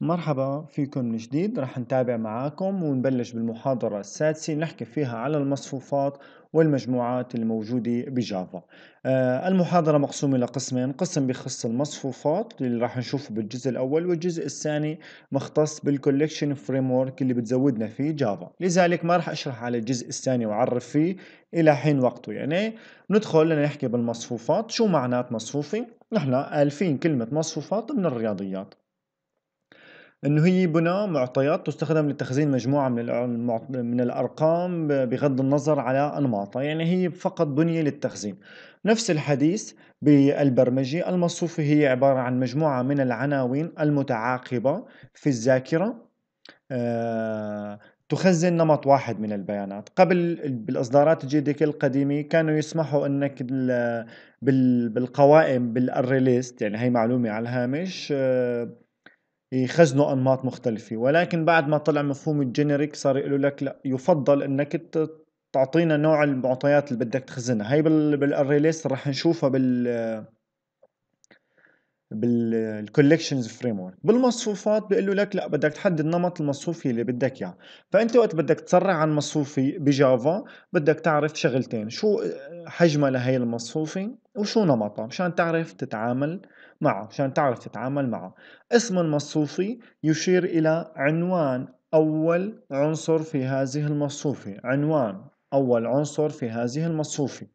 مرحبا فيكم من جديد رح نتابع معاكم ونبلش بالمحاضرة السادسة نحكي فيها على المصفوفات والمجموعات الموجودة بجافا آه، المحاضرة مقسومة لقسمين قسم بخص المصفوفات اللي راح نشوفه بالجزء الأول والجزء الثاني مختص بالكوليكشن فريم اللي بتزودنا فيه جافا لذلك ما راح أشرح على الجزء الثاني وعرف فيه إلى حين وقته يعني ندخل لنحكي بالمصفوفات شو معنات مصفوفة؟ نحن ألفين كلمة مصفوفات من الرياضيات انه هي بنى معطيات تستخدم لتخزين مجموعه من من الارقام بغض النظر على انماطها، يعني هي فقط بنيه للتخزين. نفس الحديث بالبرمجه، المصفوفه هي عباره عن مجموعه من العناوين المتعاقبه في الذاكره آه، تخزن نمط واحد من البيانات قبل بالإصدارات الجديدة القديمة كانوا يسمحوا أنك بالقوائم بالأري ليست يعني هي معلومة على الهامش آه يخزنوا انماط مختلفه ولكن بعد ما طلع مفهوم الجينيريك صار يقولوا لك لا يفضل انك تعطينا نوع المعطيات اللي بدك تخزنها هي بالاريليست رح نشوفها بال بالكولكشنز فريم ورك بالمصفوفات بيقول له لك لا بدك تحدد نمط المصفوف اللي بدك اياه يعني. فانت وقت بدك تسرع عن مصفوفي بجافا بدك تعرف شغلتين شو حجمها لهي المصفوفه وشو نمطها مشان تعرف تتعامل معه مشان تعرف تتعامل معه اسم المصفوفي يشير الى عنوان اول عنصر في هذه المصفوفه عنوان اول عنصر في هذه المصفوفه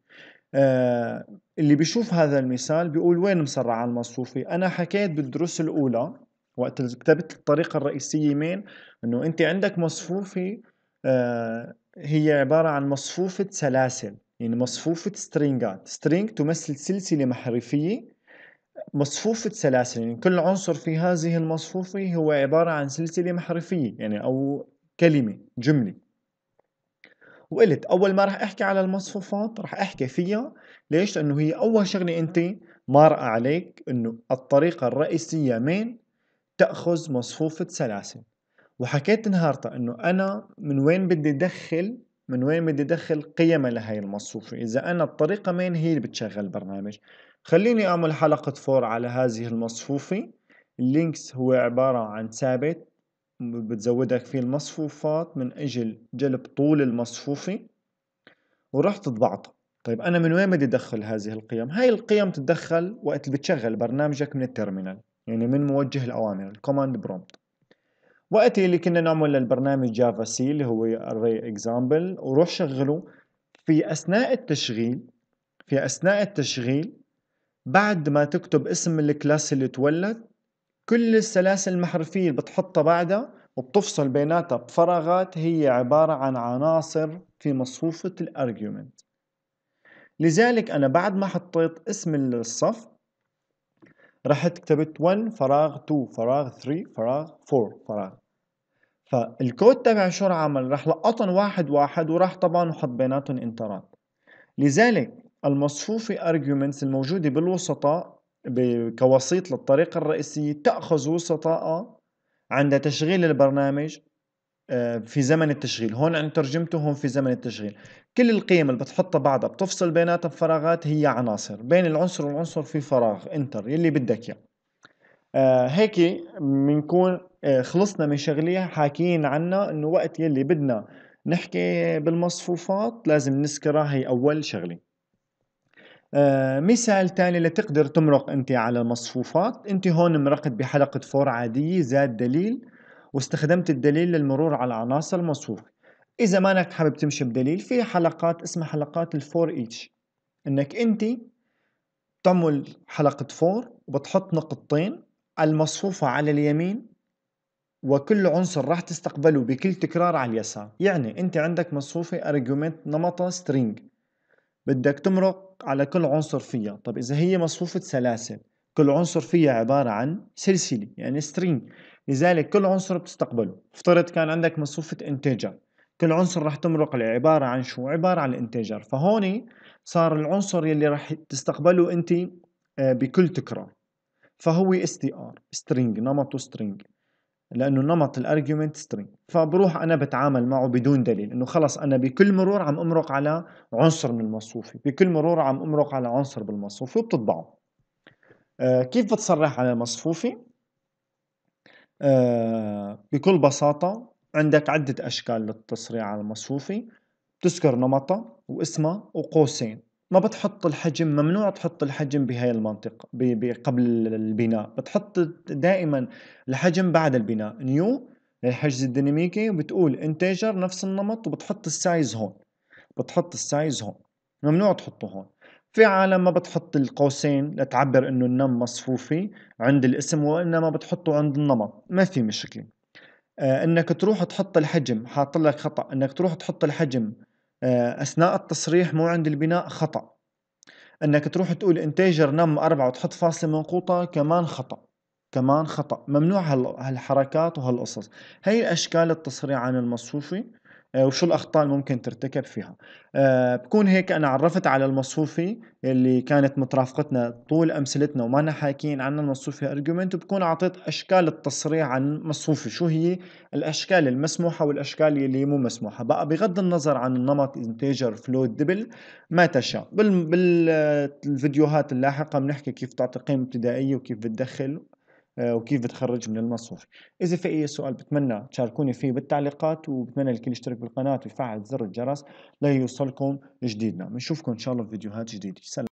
آه اللي بيشوف هذا المثال بيقول وين مسرعان المصروفي انا حكيت بالدروس الاولى وقت كتبت الطريقه الرئيسيه مين انه انت عندك مصفوفه آه، هي عباره عن مصفوفه سلاسل يعني مصفوفه سترينجات سترينج تمثل سلسله محرفيه مصفوفة سلاسل يعني كل عنصر في هذه المصفوفة هو عبارة عن سلسلة محرفية يعني أو كلمة جملة وقلت اول ما رح احكي على المصفوفات رح احكي فيها ليش لانه هي اول شغله انت مارقه عليك انه الطريقه الرئيسيه مين تاخذ مصفوفه سلاسل وحكيت نهارتها انه انا من وين بدي ادخل من وين بدي ادخل قيمه لهي المصفوفه اذا انا الطريقه مين هي اللي بتشغل البرنامج خليني اعمل حلقه فور على هذه المصفوفه اللينكس هو عباره عن ثابت بتزودك فيه المصفوفات من أجل جلب طول المصفوفة وراح تضبعها طيب أنا من وين بدي أدخل هذه القيم؟ هاي القيم تتدخل وقت بتشغل برنامجك من التيرمينال يعني من موجه الأوامر الكوماند برومبت وقت اللي كنا نعمل للبرنامج جافا سي اللي هو اري اكزامبل وروح شغله في أثناء التشغيل في أثناء التشغيل بعد ما تكتب اسم الكلاس اللي تولد كل السلاسل المحرفية اللي بتحطها بعدها وبتفصل بيناتها بفراغات هي عبارة عن عناصر في مصفوفة الارجيومنت لذلك أنا بعد ما حطيت اسم الصف رحت كتبت 1 فراغ 2 فراغ 3 فراغ 4 فراغ فالكود تبع شو راح عمل راح لقطن واحد واحد وراح طبعا وحط بيناتهم انترات لذلك المصفوفة arguments الموجودة بالوسطاء كوسيط للطريقة الرئيسية تأخذ وسطاء عند تشغيل البرنامج آه، في زمن التشغيل هون أنا ترجمته هون في زمن التشغيل كل القيم اللي بتحطها بعدها بتفصل بيناتها بفراغات هي عناصر بين العنصر والعنصر في فراغ انتر يلي بدك اياه آه هيك بنكون آه خلصنا من شغلية حاكيين عنها انه وقت يلي بدنا نحكي بالمصفوفات لازم نذكرها هي اول شغله آه، مثال تاني لتقدر تمرق انت على المصفوفات انت هون مرقت بحلقة فور عادية زاد دليل واستخدمت الدليل للمرور على العناصر المصفوفة اذا ما انك حابب تمشي بدليل في حلقات اسمها حلقات الفور ايتش انك انت تمل حلقة فور وبتحط نقطتين المصفوفة على اليمين وكل عنصر راح تستقبله بكل تكرار على اليسار يعني انت عندك مصفوفة argument نمطها string بدك تمرق على كل عنصر فيها طب إذا هي مصفوفة سلاسل كل عنصر فيها عبارة عن سلسلة يعني سترينج لذلك كل عنصر بتستقبله افترض كان عندك مصفوفة انتجر كل عنصر رح تمرق عليه عبارة عن شو عبارة عن الانتجر فهون صار العنصر يلي رح تستقبله انت آه، بكل تكرار فهو str string سترينج نمطه سترينج لانه نمط الارجيومنت سترينج فبروح انا بتعامل معه بدون دليل انه خلص انا بكل مرور عم امرق على عنصر من المصفوفه بكل مرور عم امرق على عنصر بالمصفوفه وبتطبعه آه كيف بتصرح على المصفوفه آه بكل بساطه عندك عده اشكال للتصريح على المصفوفه بتذكر نمطها واسمها وقوسين ما بتحط الحجم ممنوع تحط الحجم بهاي المنطقة قبل البناء بتحط دائما الحجم بعد البناء نيو للحجز الديناميكي وبتقول انتجر نفس النمط وبتحط السايز هون بتحط السايز هون ممنوع تحطه هون في عالم ما بتحط القوسين لتعبر انه النم مصفوفي عند الاسم وانما بتحطه عند النمط ما في مشكله آه انك تروح تحط الحجم حاطلك خطا انك تروح تحط الحجم آه، اثناء التصريح مو عند البناء خطا انك تروح تقول انتاجر نم أربعة وتحط فاصلة منقوطة كمان خطأ كمان خطأ ممنوع هالحركات وهالقصص هي أشكال التصريح عن المصفوفة آه، وشو الاخطاء اللي ممكن ترتكب فيها آه، بكون هيك انا عرفت على المصفوفه اللي كانت مترافقتنا طول امثلتنا وما حاكيين عن المصفوفه ارجيومنت وبكون اعطيت اشكال التصريح عن مصفوفه شو هي الاشكال المسموحه والاشكال اللي مو مسموحه بقى بغض النظر عن النمط انتجر فلوت دبل ما تشاء بالفيديوهات اللاحقه بنحكي كيف تعطي قيمه ابتدائيه وكيف بتدخل آه، وكيف بتخرج من المصفوف اذا في اي سؤال بتمنى تشاركوني فيه بالتعليقات وبتمنى الكل يشترك بالقناة ويفعل زر الجرس ليوصلكم جديدنا بنشوفكم ان شاء الله في فيديوهات جديدة سلام